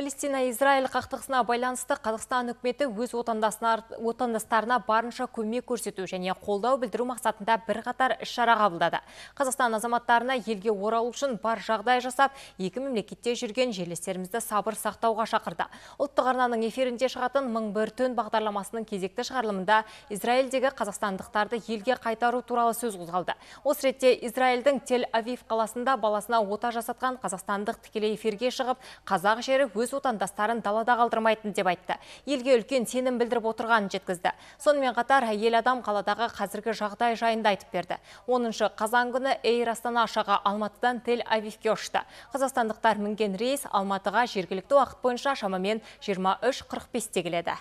Палестина-Израиль қақтығысына байланысты Қазақстан үкіметі өз отандастарына барынша көмек көрсету және қолдау білдіру мақсатында бірқатар іс-шара қабылдады. Қазақстан азаматтарына елге оралу үшін бар жағдай жасап, екі мемлекетте жүрген жерлестерімізді сабыр сақтауға шақырды. Ұлттық арнаның эфирінде шығатын мың бір түн бағдарламасының кезекті шығарылымында Израильдегі қазақстандықтарды елге қайтару туралы сөз қозғалды. Осы ретте Израильдің Тель-Авив қаласында баласына ота жасатқан қазақстандық тікелей эфирге шығып, қазақ жері өз өз отандастарын далада қалдырмайтын деп айтты. Елге үлкен сенім білдіріп отырғанын жеткізді. Сонымен қатар ел адам қаладағы қазіргі жағдай жайында айтып берді. 10 қазан күні Эйр Астана ұшағы Алматыдан Тель-Авивке ұшты. Қазақстандықтар мінген рейс Алматыға жергілікті уақыт бойынша шамамен 23.45-те келеді.